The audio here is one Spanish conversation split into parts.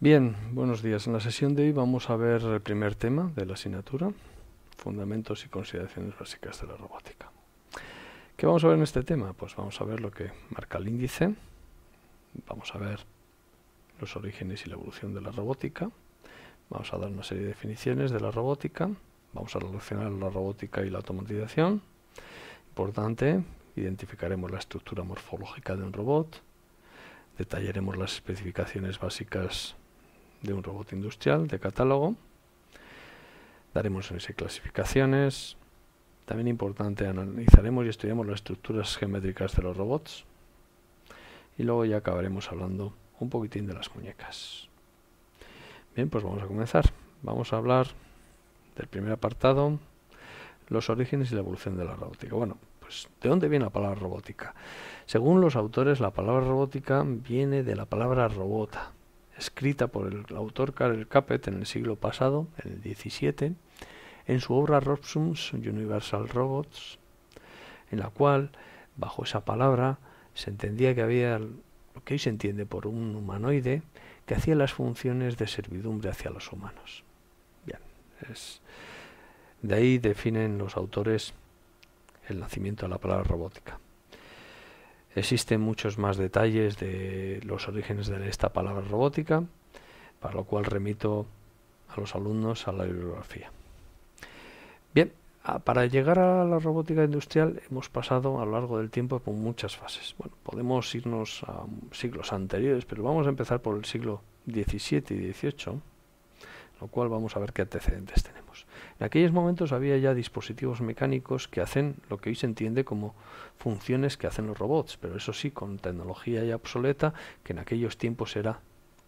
Bien, buenos días. En la sesión de hoy vamos a ver el primer tema de la asignatura, Fundamentos y consideraciones básicas de la robótica. ¿Qué vamos a ver en este tema? Pues vamos a ver lo que marca el índice, vamos a ver los orígenes y la evolución de la robótica, vamos a dar una serie de definiciones de la robótica, vamos a relacionar la robótica y la automatización. Importante, identificaremos la estructura morfológica de un robot, detallaremos las especificaciones básicas de un robot industrial de catálogo. Daremos clasificaciones. También importante, analizaremos y estudiaremos las estructuras geométricas de los robots. Y luego ya acabaremos hablando un poquitín de las muñecas. Bien, pues vamos a comenzar. Vamos a hablar del primer apartado, los orígenes y la evolución de la robótica. Bueno, pues ¿de dónde viene la palabra robótica? Según los autores, la palabra robótica viene de la palabra robota, escrita por el autor Karel Capet en el siglo pasado, en el XVII, en su obra Robsum's Universal Robots, en la cual, bajo esa palabra, se entendía que había lo que hoy se entiende por un humanoide que hacía las funciones de servidumbre hacia los humanos. Bien, es, de ahí definen los autores el nacimiento de la palabra robótica. Existen muchos más detalles de los orígenes de esta palabra robótica, para lo cual remito a los alumnos a la bibliografía. Bien, ah, para llegar a la robótica industrial hemos pasado a lo largo del tiempo por muchas fases. Bueno, podemos irnos a siglos anteriores, pero vamos a empezar por el siglo XVII y XVIII lo cual vamos a ver qué antecedentes tenemos. En aquellos momentos había ya dispositivos mecánicos que hacen lo que hoy se entiende como funciones que hacen los robots, pero eso sí, con tecnología ya obsoleta que en aquellos tiempos era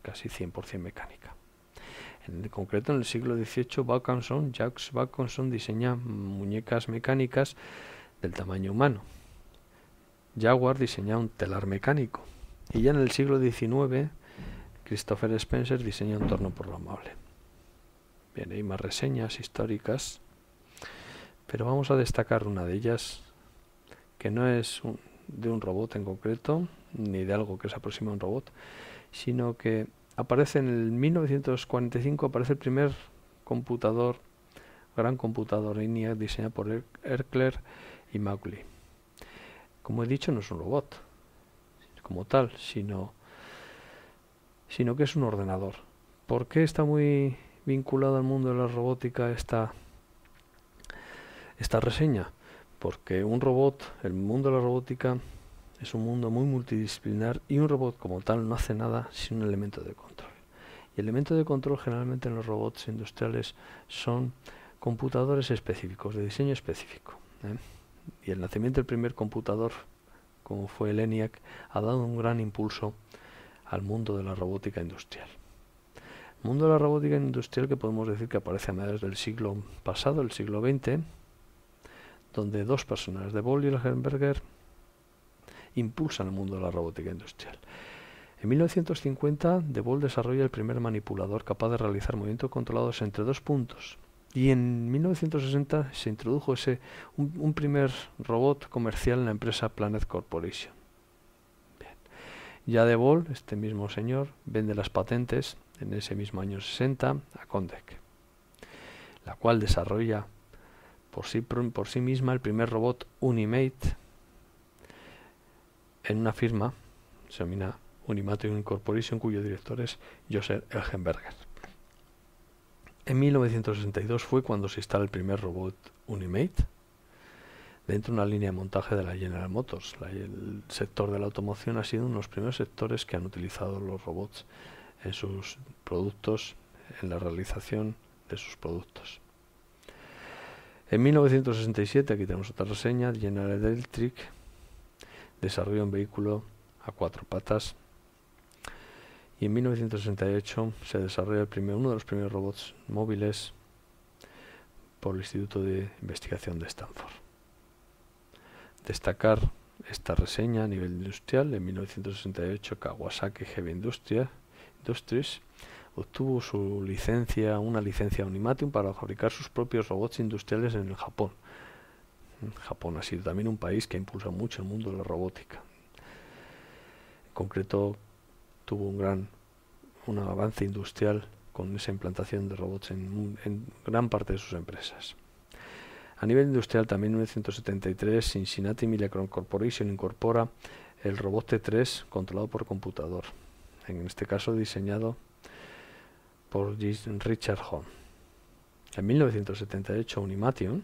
casi 100% mecánica. En concreto, en el siglo XVIII, Baconson, Jacques Baconson diseña muñecas mecánicas del tamaño humano. Jaguar diseña un telar mecánico. Y ya en el siglo XIX, Christopher Spencer diseña un torno programable. Bien, hay más reseñas históricas, pero vamos a destacar una de ellas, que no es de un robot en concreto, ni de algo que se aproxima a un robot, sino que aparece en el 1945, aparece el primer computador, gran computador línea diseñado por Erkler y Macaulay. Como he dicho, no es un robot como tal, sino, sino que es un ordenador. ¿Por qué está muy vinculado al mundo de la robótica esta, esta reseña, porque un robot, el mundo de la robótica, es un mundo muy multidisciplinar y un robot como tal no hace nada sin un elemento de control. Y el elemento de control generalmente en los robots industriales son computadores específicos, de diseño específico. ¿eh? Y el nacimiento del primer computador, como fue el ENIAC, ha dado un gran impulso al mundo de la robótica industrial mundo de la robótica industrial que podemos decir que aparece a mediados del siglo pasado, el siglo XX, donde dos personas, De Boll y Heisenberger, impulsan el mundo de la robótica industrial. En 1950, De Boll desarrolla el primer manipulador capaz de realizar movimientos controlados entre dos puntos. Y en 1960 se introdujo ese, un, primer robot comercial en la empresa Planet Corporation. Ya De este mismo señor, vende las patentes en ese mismo año 60 a Condec, la cual desarrolla por sí, por sí misma el primer robot Unimate en una firma, se denomina Unimaterium Incorporation, cuyo director es Joseph Elgenberger. En 1962 fue cuando se instala el primer robot Unimate dentro de una línea de montaje de la General Motors. el sector de la automoción ha sido uno de los primeros sectores que han utilizado los robots en sus productos, en la realización de sus productos. En 1967, aquí tenemos otra reseña, General Electric desarrolla un vehículo a cuatro patas y en 1968 se desarrolla el primer, uno de los primeros robots móviles por el Instituto de Investigación de Stanford. Destacar esta reseña a nivel industrial, en 1968 Kawasaki Heavy Industria obtuvo su licencia, una licencia Unimatium para fabricar sus propios robots industriales en el Japón. Mm, Japón ha sido también un país que ha impulsado mucho el mundo de la robótica. En concreto, tuvo un gran un avance industrial con esa implantación de robots en, gran parte de sus empresas. A nivel industrial, también en 1973, Cincinnati Millicron Corporation incorpora el robot T3 controlado por computador en este caso diseñado por Richard Hall. En 1978 Unimation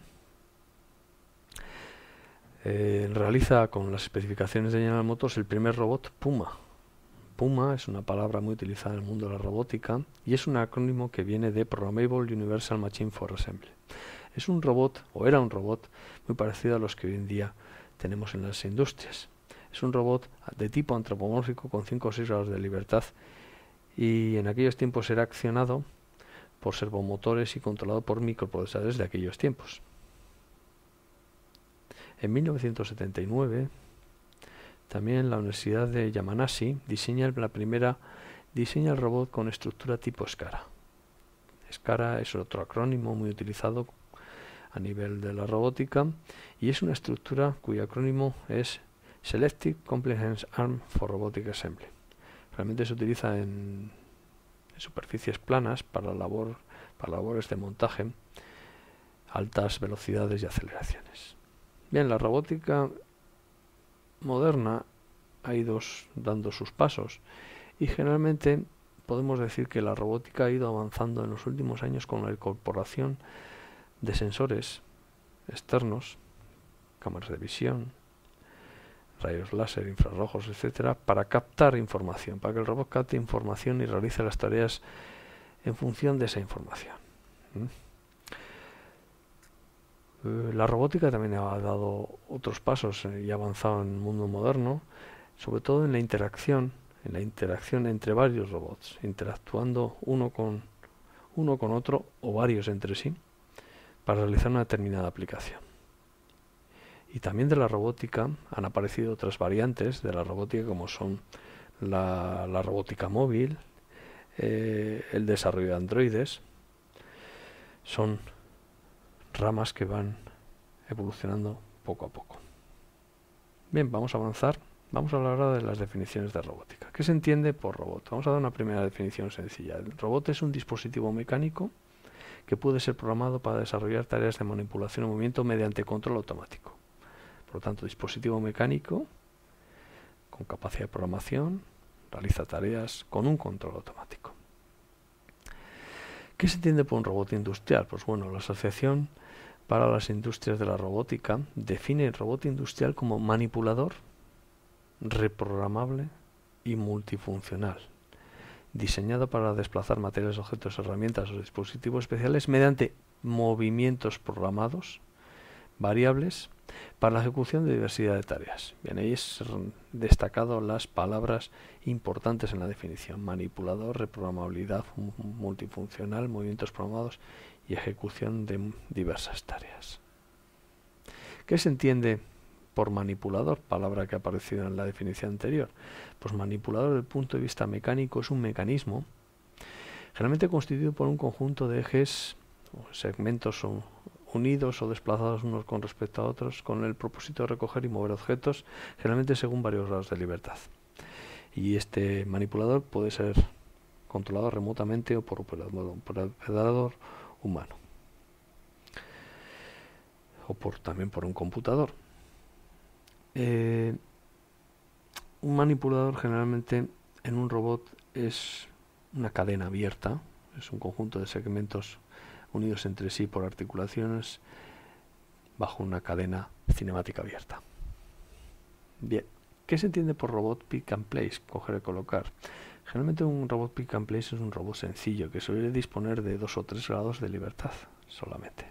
eh, realiza con las especificaciones de General Motors el primer robot Puma. Puma es una palabra muy utilizada en el mundo de la robótica y es un acrónimo que viene de Programmable Universal Machine for Assembly. Es un robot, o era un robot, muy parecido a los que hoy en día tenemos en las industrias. Es un robot de tipo antropomórfico con 5 o 6 grados de libertad y en aquellos tiempos era accionado por servomotores y controlado por microprocesadores de aquellos tiempos. En 1979, también la Universidad de Yamanashi diseña la primera diseña el robot con estructura tipo SCARA. SCARA es otro acrónimo muy utilizado a nivel de la robótica y es una estructura cuyo acrónimo es Selective Compliance Arm for Robotic Assembly. Realmente se utiliza en, superficies planas para labores de montaje, altas velocidades y aceleraciones. Bien, la robótica moderna ha ido dando sus pasos y generalmente podemos decir que la robótica ha ido avanzando en los últimos años con la incorporación de sensores externos, cámaras de visión, rayos láser, infrarrojos, etcétera, para captar información, para que el robot capte información y realice las tareas en función de esa información. Eh, la robótica también ha dado otros pasos eh, y ha avanzado en el mundo moderno, sobre todo en la interacción, en la interacción entre varios robots, interactuando uno con uno con otro o varios entre sí para realizar una determinada aplicación. Y también de la robótica han aparecido otras variantes de la robótica como son la, robótica móvil, eh, el desarrollo de androides. Son ramas que van evolucionando poco a poco. Bien, vamos a avanzar. Vamos a hablar ahora de las definiciones de robótica. ¿Qué se entiende por robot? Vamos a dar una primera definición sencilla. El robot es un dispositivo mecánico que puede ser programado para desarrollar tareas de manipulación o movimiento mediante control automático. Por lo tanto, dispositivo mecánico con capacidad de programación realiza tareas con un control automático. ¿Qué se entiende por un robot industrial? Pues bueno, la Asociación para las Industrias de la Robótica define el robot industrial como manipulador, reprogramable y multifuncional, diseñado para desplazar materiales, objetos, herramientas o dispositivos especiales mediante movimientos programados, variables para la ejecución de diversidad de tareas. Bien, ahí es destacado las palabras importantes en la definición. Manipulador, reprogramabilidad multifuncional, movimientos programados y ejecución de diversas tareas. ¿Qué se entiende por manipulador? Palabra que ha aparecido en la definición anterior. Pues manipulador desde el punto de vista mecánico es un mecanismo generalmente constituido por un conjunto de ejes o segmentos o unidos o desplazados unos con respecto a otros, con el propósito de recoger y mover objetos, generalmente según varios grados de libertad. Y este manipulador puede ser controlado remotamente o por operador humano. O por, también por un computador. Eh, un manipulador generalmente en un robot es una cadena abierta, es un conjunto de segmentos unidos entre sí por articulaciones bajo una cadena cinemática abierta. Bien, ¿qué se entiende por robot pick and place? Coger y colocar. Generalmente un robot pick and place es un robot sencillo que suele disponer de dos o tres grados de libertad solamente,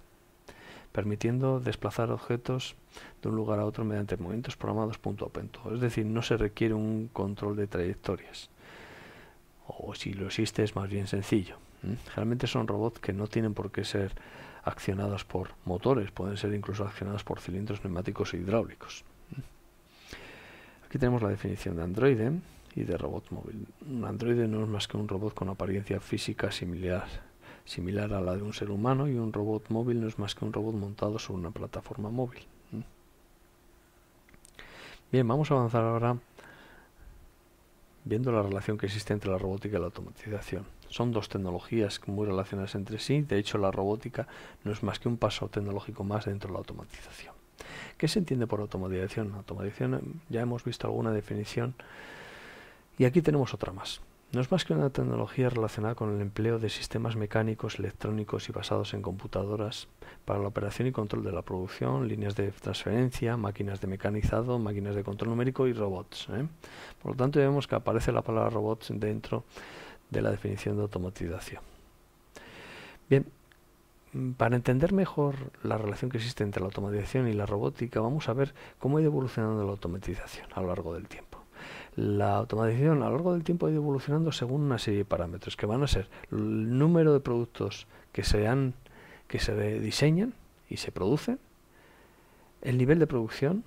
permitiendo desplazar objetos de un lugar a otro mediante movimientos programados punto a punto. Es decir, no se requiere un control de trayectorias. O si lo existe es más bien sencillo. Generalmente ¿Mm? son robots que no tienen por qué ser accionados por motores, pueden ser incluso accionados por cilindros neumáticos e hidráulicos. ¿Mm? Aquí tenemos la definición de androide y de robot móvil. Un androide no es más que un robot con apariencia física similar, similar a la de un ser humano y un robot móvil no es más que un robot montado sobre una plataforma móvil. ¿Mm? Bien, vamos a avanzar ahora viendo la relación que existe entre la robótica y la automatización. Son dos tecnologías muy relacionadas entre sí, de hecho la robótica no es más que un paso tecnológico más dentro de la automatización. ¿Qué se entiende por automatización? Automatización ya hemos visto alguna definición y aquí tenemos otra más no es más que una tecnología relacionada con el empleo de sistemas mecánicos, electrónicos y basados en computadoras para la operación y control de la producción, líneas de transferencia, máquinas de mecanizado, máquinas de control numérico y robots. Eh? Por lo tanto, vemos que aparece la palabra robots dentro de la definición de automatización. Bien, para entender mejor la relación que existe entre la automatización y la robótica, vamos a ver cómo ha ido evolucionando la automatización a lo largo del tiempo. La automatización a lo largo del tiempo ha ido evolucionando según una serie de parámetros que van a ser el número de productos que se, han, que se diseñan y se producen, el nivel de producción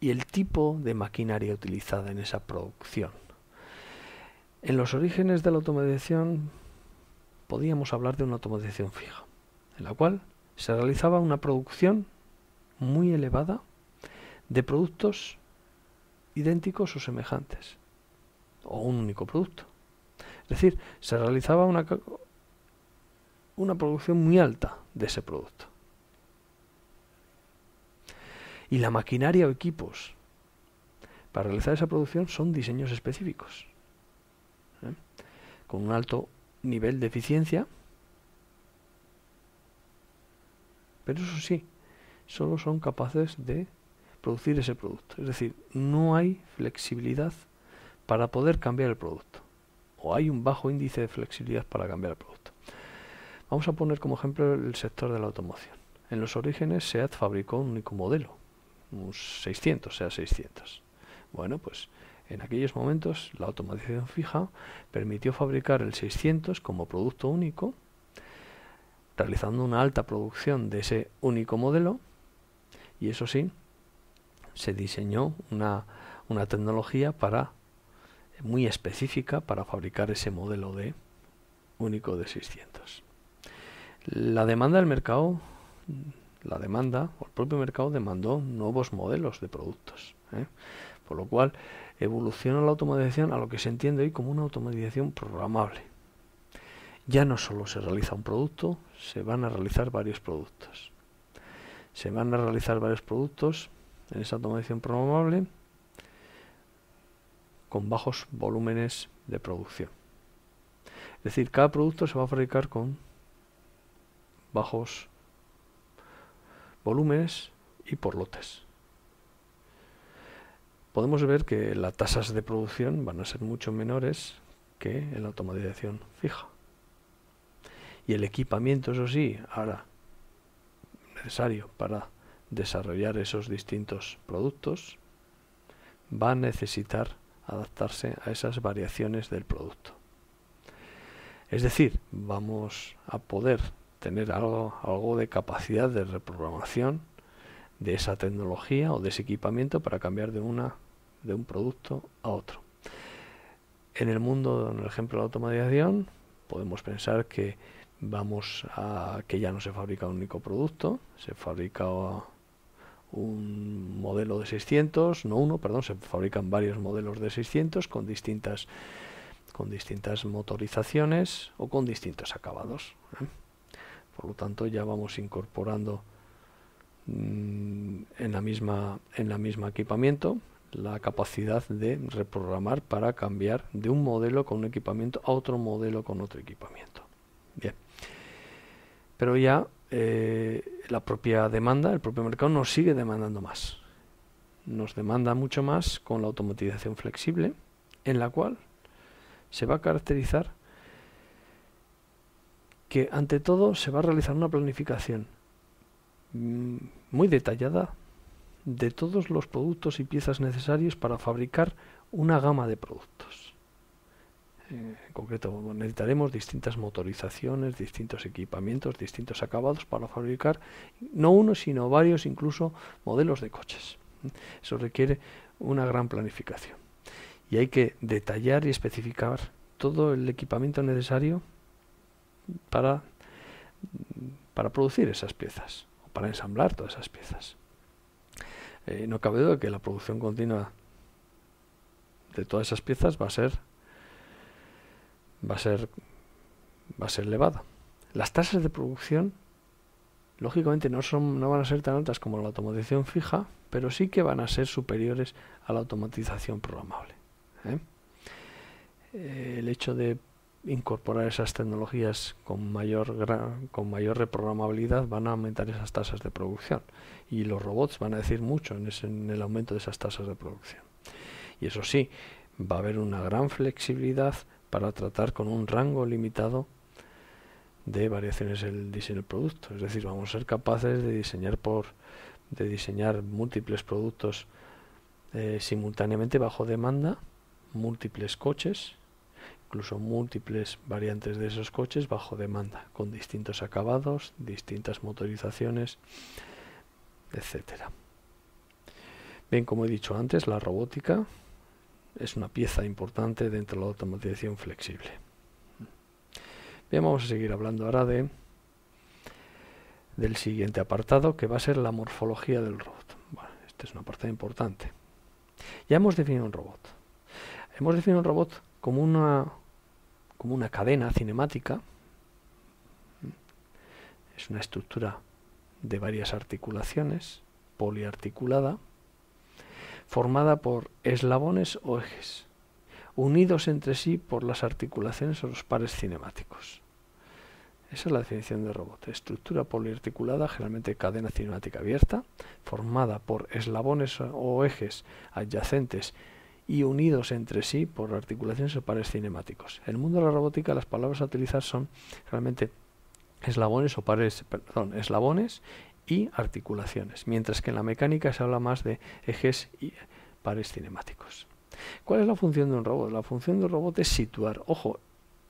y el tipo de maquinaria utilizada en esa producción. En los orígenes de la automatización podíamos hablar de una automatización fija, en la cual se realizaba una producción muy elevada de productos idénticos o semejantes, o un único producto. Es decir, se realizaba una, una producción muy alta de ese producto. Y la maquinaria o equipos para realizar esa producción son diseños específicos, ¿eh? con un alto nivel de eficiencia, pero eso sí, solo son capaces de producir ese producto. Es decir, no hay flexibilidad para poder cambiar el producto. O hay un bajo índice de flexibilidad para cambiar el producto. Vamos a poner como ejemplo el sector de la automoción. En los orígenes SEAT fabricó un único modelo, un 600, sea 600. Bueno, pues en aquellos momentos la automatización fija permitió fabricar el 600 como producto único, realizando una alta producción de ese único modelo, y eso sí, se diseñó una, una tecnología para muy específica para fabricar ese modelo de único de 600. La demanda del mercado, la demanda, el propio mercado demandó nuevos modelos de productos, ¿eh? por lo cual evoluciona la automatización a lo que se entiende hoy como una automatización programable. Ya no solo se realiza un producto, se van a realizar varios productos. Se van a realizar varios productos en esa automatización de con bajos volúmenes de producción. Es decir, cada producto se va a fabricar con bajos volúmenes y por lotes. Podemos ver que las tasas de producción van a ser mucho menores que en la automatización fija. Y el equipamiento, eso sí, ahora necesario para desarrollar esos distintos productos, va a necesitar adaptarse a esas variaciones del producto. Es decir, vamos a poder tener algo, algo de capacidad de reprogramación de esa tecnología o de ese equipamiento para cambiar de, una, de un producto a otro. En el mundo, en el ejemplo de la automatización, podemos pensar que vamos a que ya no se fabrica un único producto, se fabrica un modelo de 600, no uno, perdón, se fabrican varios modelos de 600 con distintas, con distintas motorizaciones o con distintos acabados. ¿eh? Por lo tanto, ya vamos incorporando mm, en, la misma, en la misma equipamiento la capacidad de reprogramar para cambiar de un modelo con un equipamiento a otro modelo con otro equipamiento. Bien. Pero ya eh, la propia demanda, el propio mercado nos sigue demandando más. Nos demanda mucho más con la automatización flexible, en la cual se va a caracterizar que ante todo se va a realizar una planificación mm, muy detallada de todos los productos y piezas necesarios para fabricar una gama de productos en concreto, necesitaremos distintas motorizaciones, distintos equipamientos, distintos acabados para fabricar no uno, sino varios, incluso modelos de coches. Eso requiere una gran planificación. Y hay que detallar y especificar todo el equipamiento necesario para, para producir esas piezas, o para ensamblar todas esas piezas. Eh, no cabe duda que la producción continua de todas esas piezas va a ser va a ser, va elevada. Las tasas de producción, lógicamente, no, van a ser tan altas como la automatización fija, pero sí que van a ser superiores a la automatización programable. ¿eh? Eh, el hecho de incorporar esas tecnologías con mayor, reprogramabilidad van a aumentar esas tasas de producción y los robots van a decir mucho en, en el aumento de esas tasas de producción. Y eso sí, va a haber una gran flexibilidad para tratar con un rango limitado de variaciones el diseño del producto. Es decir, vamos a ser capaces de diseñar por de diseñar múltiples productos eh, simultáneamente bajo demanda, múltiples coches, incluso múltiples variantes de esos coches bajo demanda, con distintos acabados, distintas motorizaciones, etcétera. Bien, como he dicho antes, la robótica es una pieza importante dentro de la automatización flexible. Bien, vamos a seguir hablando ahora de del siguiente apartado que va a ser la morfología del robot. Bueno, esta es un apartado importante. Ya hemos definido un robot. Hemos definido un robot como una, como una cadena cinemática. Es una estructura de varias articulaciones, poliarticulada, formada por eslabones o ejes, unidos entre sí por las articulaciones o los pares cinemáticos. Esa es la definición de robot. Estructura poliarticulada, generalmente cadena cinemática abierta, formada por eslabones o ejes adyacentes y unidos entre sí por articulaciones o pares cinemáticos. En el mundo de la robótica las palabras a utilizar son realmente eslabones o pares, perdón, eslabones y articulaciones, mientras que en la mecánica se habla más de ejes y pares cinemáticos. ¿Cuál es la función de un robot? La función de un robot es situar. Ojo,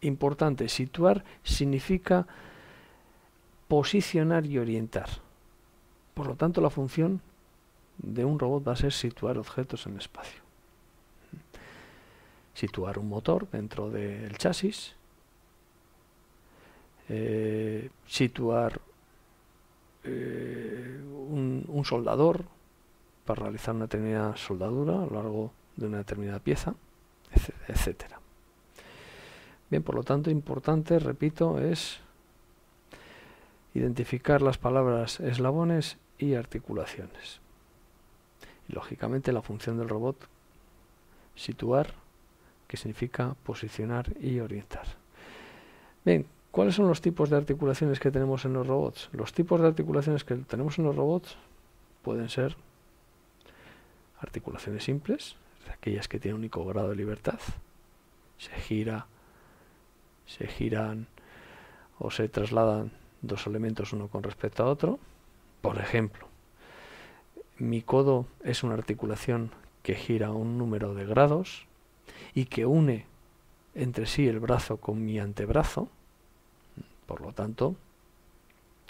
importante, situar significa posicionar y orientar. Por lo tanto, la función de un robot va a ser situar objetos en espacio. Situar un motor dentro del chasis, eh, situar eh, un, un, soldador para realizar una determinada soldadura a lo largo de una determinada pieza, etcétera. Bien, por lo tanto, importante, repito, es identificar las palabras eslabones y articulaciones. Y lógicamente la función del robot, situar, que significa posicionar y orientar. Bien, ¿Cuáles son los tipos de articulaciones que tenemos en los robots? Los tipos de articulaciones que tenemos en los robots pueden ser articulaciones simples, aquellas que tienen un único grado de libertad. Se gira, se giran o se trasladan dos elementos uno con respecto a otro. Por ejemplo, mi codo es una articulación que gira un número de grados y que une entre sí el brazo con mi antebrazo. Por lo tanto,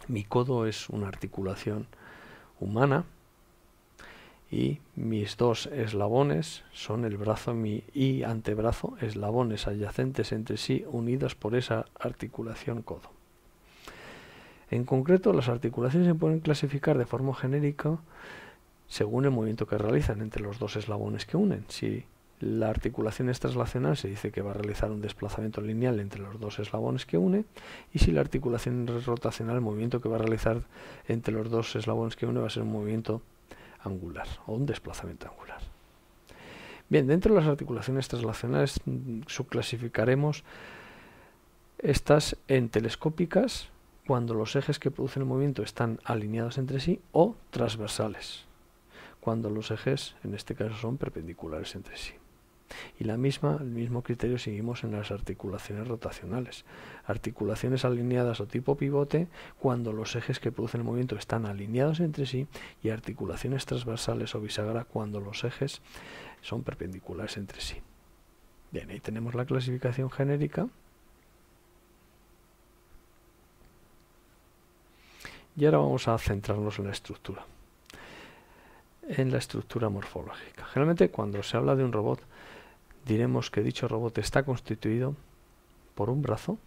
mi codo es una articulación humana y mis dos eslabones son el brazo y antebrazo, eslabones adyacentes entre sí unidos por esa articulación codo. En concreto, las articulaciones se pueden clasificar de forma genérica según el movimiento que realizan entre los dos eslabones que unen. La articulación traslacional se dice que va a realizar un desplazamiento lineal entre los dos eslabones que une y si la articulación es rotacional, el movimiento que va a realizar entre los dos eslabones que une va a ser un movimiento angular o un desplazamiento angular. Bien, dentro de las articulaciones traslacionales mm, subclasificaremos estas en telescópicas cuando los ejes que producen el movimiento están alineados entre sí o transversales cuando los ejes en este caso son perpendiculares entre sí. Y la misma, el mismo criterio seguimos en las articulaciones rotacionales. Articulaciones alineadas o tipo pivote cuando los ejes que producen el movimiento están alineados entre sí y articulaciones transversales o bisagra cuando los ejes son perpendiculares entre sí. Bien, ahí tenemos la clasificación genérica. Y ahora vamos a centrarnos en la estructura. En la estructura morfológica. Generalmente cuando se habla de un robot diremos que dicho robot está constituido por un brazo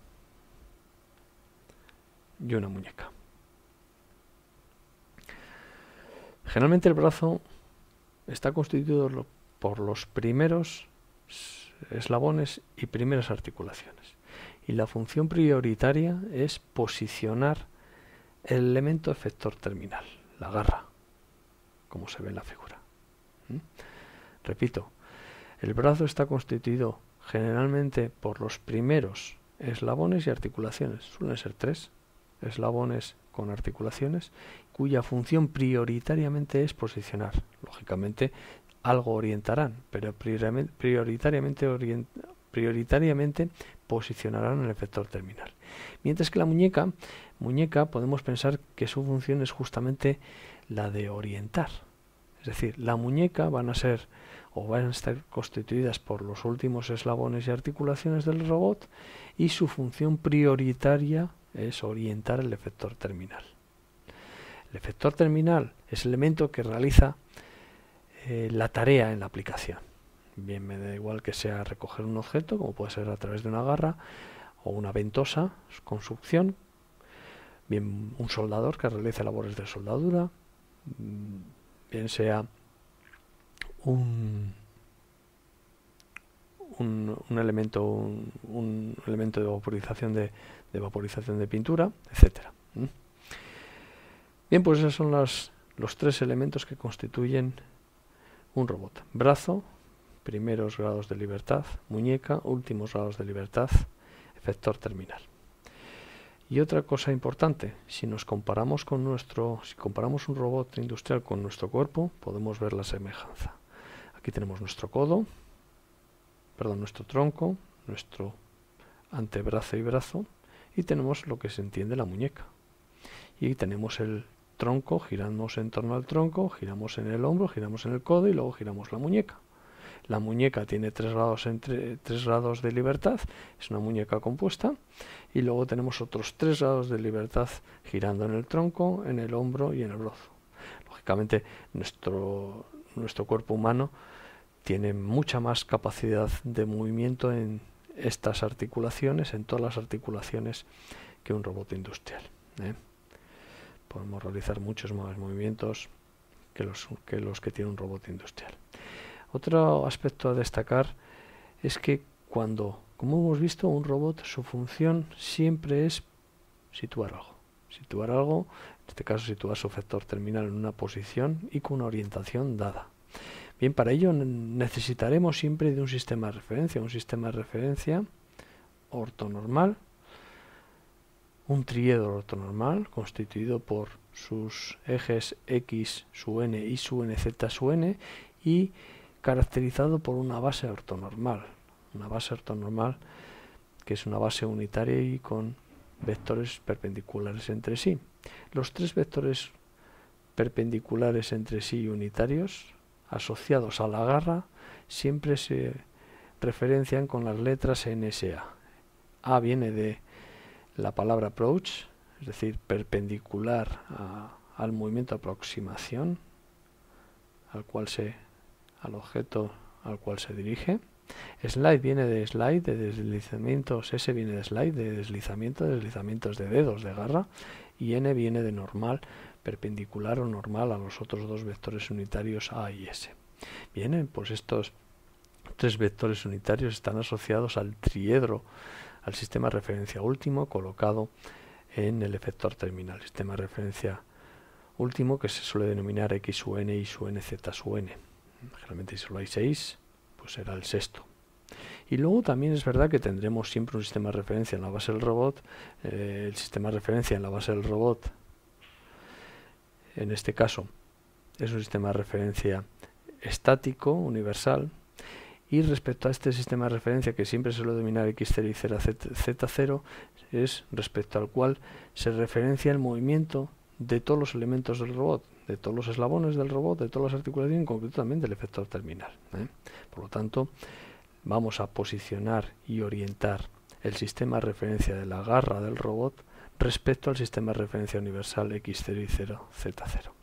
y una muñeca. Generalmente el brazo está constituido por los primeros eslabones y primeras articulaciones. Y la función prioritaria es posicionar el elemento efector terminal, la garra, como se ve en la figura. ¿Mm? Repito, el brazo está constituido generalmente por los primeros eslabones y articulaciones, suelen ser tres eslabones con articulaciones, cuya función prioritariamente es posicionar. Lógicamente algo orientarán, pero prioritariamente, posicionarán el efector terminal. Mientras que la muñeca, muñeca podemos pensar que su función es justamente la de orientar. Es decir, la muñeca van a ser o van a estar constituidas por los últimos eslabones y articulaciones del robot y su función prioritaria es orientar el efector terminal. El efector terminal es el elemento que realiza eh, la tarea en la aplicación. Bien, me da igual que sea recoger un objeto, como puede ser a través de una garra o una ventosa con succión, bien un soldador que realiza labores de soldadura, mm, bien sea un, elemento, un, elemento de vaporización de, vaporización de pintura, etcétera. Bien, pues esos son los, los tres elementos que constituyen un robot. Brazo, primeros grados de libertad, muñeca, últimos grados de libertad, efector terminal. Y otra cosa importante, si nos comparamos con nuestro, si comparamos un robot industrial con nuestro cuerpo, podemos ver la semejanza. Aquí tenemos nuestro codo, perdón, nuestro tronco, nuestro antebrazo y brazo, y tenemos lo que se entiende la muñeca. Y tenemos el tronco, giramos en torno al tronco, giramos en el hombro, giramos en el codo y luego giramos la muñeca. La muñeca tiene tres grados, tres grados de libertad, es una muñeca compuesta, y luego tenemos otros tres grados de libertad girando en el tronco, en el hombro y en el brazo. Lógicamente, nuestro, nuestro cuerpo humano tiene mucha más capacidad de movimiento en estas articulaciones, en todas las articulaciones que un robot industrial. ¿eh? Podemos realizar muchos más movimientos que los que, los que tiene un robot industrial. Otro aspecto a destacar es que cuando, como hemos visto, un robot, su función siempre es situar algo situar algo, en este caso situar su vector terminal en una posición y con una orientación dada. Bien, para ello necesitaremos siempre de un sistema de referencia, un sistema de referencia ortonormal, un triedro ortonormal constituido por sus ejes X, su N y su Z, su N y caracterizado por una base ortonormal, una base ortonormal que es una base unitaria y con vectores perpendiculares entre sí. Los tres vectores perpendiculares entre sí unitarios, asociados a la garra, siempre se referencian con las letras NSA. A viene de la palabra approach, es decir, perpendicular al movimiento aproximación al cual se al objeto al cual se dirige. Slide viene de slide, de deslizamientos, S viene de slide, de deslizamiento, deslizamientos de dedos, de garra, y N viene de normal, perpendicular o normal a los otros dos vectores unitarios A y S. Bien, pues estos tres vectores unitarios están asociados al triedro, al sistema de referencia último colocado en el efector terminal, sistema de referencia último que se suele denominar X, N, y su Generalmente solo hay seis pues será el sexto. Y luego también es verdad que tendremos siempre un sistema de referencia en la base del robot, eh, el sistema de referencia en la base del robot, en este caso, es un sistema de referencia estático, universal, y respecto a este sistema de referencia que siempre se lo denomina X0 y z Z0, es respecto al cual se referencia el movimiento de todos los elementos del robot, de todos los eslabones del robot, de todas las articulaciones, en concreto también del efector terminal. ¿eh? Por lo tanto, vamos a posicionar y orientar el sistema de referencia de la garra del robot respecto al sistema de referencia universal X0 y 0, Z0.